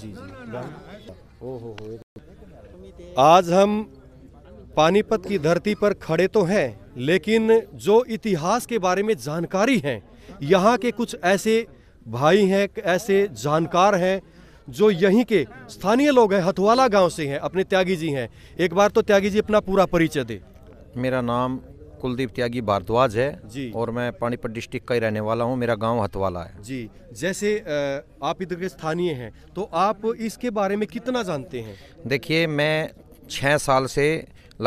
जी जी ओ हो हो आज हम पानीपत की धरती पर खड़े तो हैं लेकिन जो इतिहास के बारे में जानकारी है यहाँ के कुछ ऐसे भाई हैं ऐसे जानकार हैं जो यहीं के स्थानीय लोग हैं हथवाला गांव से हैं अपने त्यागी जी हैं एक बार तो त्यागी जी अपना पूरा परिचय दे मेरा नाम कुलदीप त्यागी भारद्वाज है जी और मैं पानीपत डिस्ट्रिक्ट का ही रहने वाला हूँ मेरा गांव हथवाला है जी जैसे आप इधर के स्थानीय हैं तो आप इसके बारे में कितना जानते हैं देखिए मैं छः साल से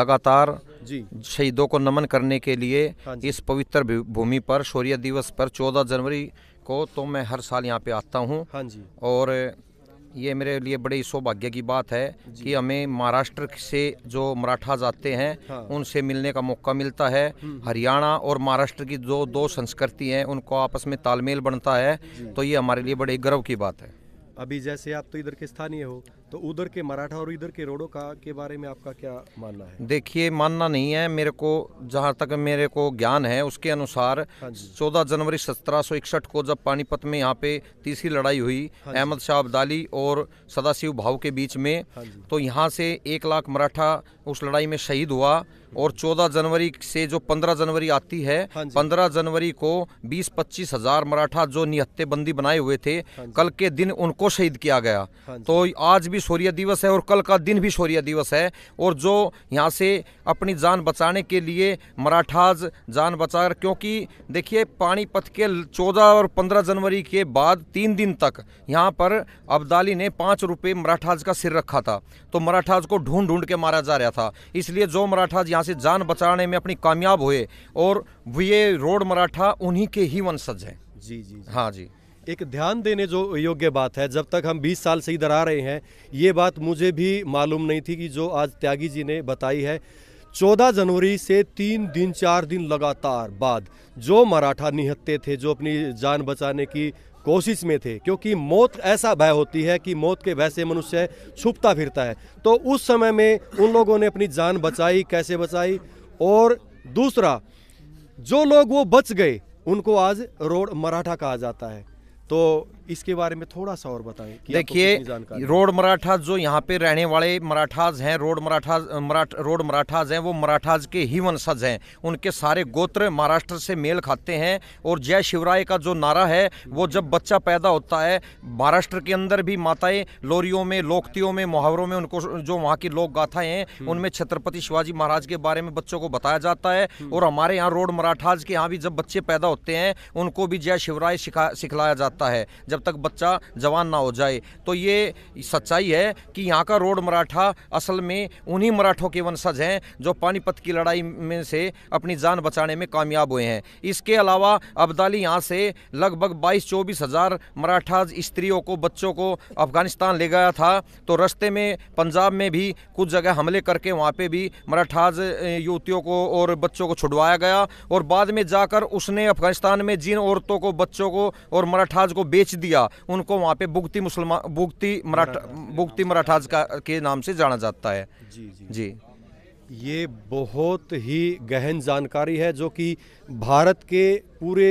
लगातार शहीदों को नमन करने के लिए हाँ इस पवित्र भूमि पर शौर्य दिवस पर 14 जनवरी को तो मैं हर साल यहाँ पे आता हूँ हाँ और ये मेरे लिए बड़े सौभाग्य की बात है कि हमें महाराष्ट्र से जो मराठा जाते हैं हाँ। उनसे मिलने का मौका मिलता है हम्म, हम्म। हरियाणा और महाराष्ट्र की जो दो संस्कृति हैं उनको आपस में तालमेल बनता है तो ये हमारे लिए बड़े गर्व की बात है अभी जैसे आप तो इधर के स्थानीय हो तो उधर के मराठा और इधर के रोडों का के बारे में आपका क्या मानना है देखिए मानना नहीं है मेरे को जहाँ तक मेरे को ज्ञान है उसके अनुसार हाँ चौदह जनवरी सत्रह को जब पानीपत में यहाँ पे तीसरी लड़ाई हुई हाँ अहमद शाह अब्दाली और सदाशिव भाव के बीच में हाँ तो यहाँ से एक लाख मराठा उस लड़ाई में शहीद हुआ और 14 जनवरी से जो 15 जनवरी आती है 15 हाँ जनवरी को 20 पच्चीस हजार मराठा जो निहत्तेबंदी बनाए हुए थे हाँ कल के दिन उनको शहीद किया गया हाँ तो आज भी शौर्य दिवस है और कल का दिन भी शौर्य दिवस है और जो यहाँ से अपनी जान बचाने के लिए मराठाज जान बचा क्योंकि देखिए पानीपत के चौदह और पंद्रह जनवरी के बाद तीन दिन तक यहाँ पर अब्दाली ने पाँच रुपये मराठाज का सिर रखा था तो मराठाज को ढूंढ ढूंढ के मारा जा रहा था इसलिए जो मराठाज यहाँ से जान बचाने में अपनी कामयाब हुए और ये रोड मराठा उन्हीं के ही वंशज हैं जी, जी हाँ जी एक ध्यान देने जो योग्य बात है जब तक हम 20 साल से इधर आ रहे हैं ये बात मुझे भी मालूम नहीं थी कि जो आज त्यागी जी ने बताई है 14 जनवरी से तीन दिन चार दिन लगातार बाद जो मराठा निहत्ते थे जो अपनी जान बचाने की कोशिश में थे क्योंकि मौत ऐसा भय होती है कि मौत के भय से मनुष्य छुपता फिरता है तो उस समय में उन लोगों ने अपनी जान बचाई कैसे बचाई और दूसरा जो लोग वो बच गए उनको आज रोड मराठा कहा जाता है तो इसके बारे में थोड़ा सा और बताएं देखिए रोड मराठा जो यहाँ पे रहने वाले मराठाज हैं रोड मराठा मराठ रोड मराठाज हैं वो मराठाज के ही वंशज हैं उनके सारे गोत्र महाराष्ट्र से मेल खाते हैं और जय शिवराय का जो नारा है वो जब बच्चा पैदा होता है महाराष्ट्र के अंदर भी माताएं लोरियों में लोकतियों में मुहावरों में उनको जो वहाँ की लोक गाथाएं हैं हम्म। उनमें छत्रपति शिवाजी महाराज के बारे में बच्चों को बताया जाता है हम्म। और हमारे यहाँ रोड मराठाज के यहाँ भी जब बच्चे पैदा होते हैं उनको भी जय शिवराय सिखा सिखलाया जाता है जब तक बच्चा जवान ना हो जाए तो ये सच्चाई है कि यहाँ का रोड मराठा असल में उन्हीं मराठों के वंशज हैं जो पानीपत की लड़ाई में से अपनी जान बचाने में कामयाब हुए हैं इसके अलावा अब्दाली यहाँ से लगभग बाईस चौबीस हज़ार मराठा स्त्रियों को बच्चों को अफगानिस्तान ले गया था तो रस्ते में पंजाब में भी कुछ जगह हमले करके वहाँ पे भी मराठाज युवतियों को और बच्चों को छुड़वाया गया और बाद में जाकर उसने अफगानिस्तान में जिन औरतों को बच्चों को और मराठाज को बेच दिया दिया उनको वहाँ पे बुगती मुसलमान बुगती मराठा बुगती मराठाज का के नाम से जाना जाता है जी जी, जी। ये बहुत ही गहन जानकारी है जो कि भारत के पूरे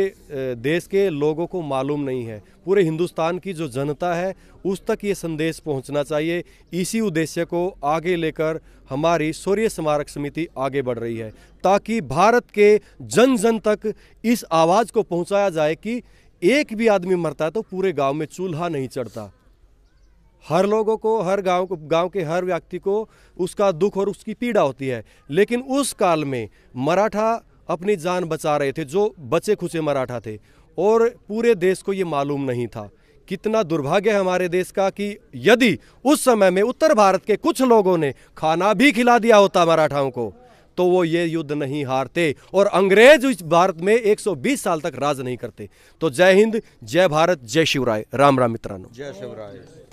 देश के लोगों को मालूम नहीं है पूरे हिंदुस्तान की जो जनता है उस तक ये संदेश पहुंचना चाहिए इसी उद्देश्य को आगे लेकर हमारी सूर्य स्मारक समिति आगे बढ़ रही है ताकि भारत के जन जन तक इस आवाज़ को पहुंचाया जाए कि एक भी आदमी मरता तो पूरे गांव में चूल्हा नहीं चढ़ता हर लोगों को हर गांव को गांव के हर व्यक्ति को उसका दुख और उसकी पीड़ा होती है लेकिन उस काल में मराठा अपनी जान बचा रहे थे जो बचे खुचे मराठा थे और पूरे देश को ये मालूम नहीं था कितना दुर्भाग्य है हमारे देश का कि यदि उस समय में उत्तर भारत के कुछ लोगों ने खाना भी खिला दिया होता मराठाओं को तो वो ये युद्ध नहीं हारते और अंग्रेज इस भारत में 120 साल तक राज नहीं करते तो जय हिंद जय भारत जय शिवराय राम राम मित्रानो जय शिवराय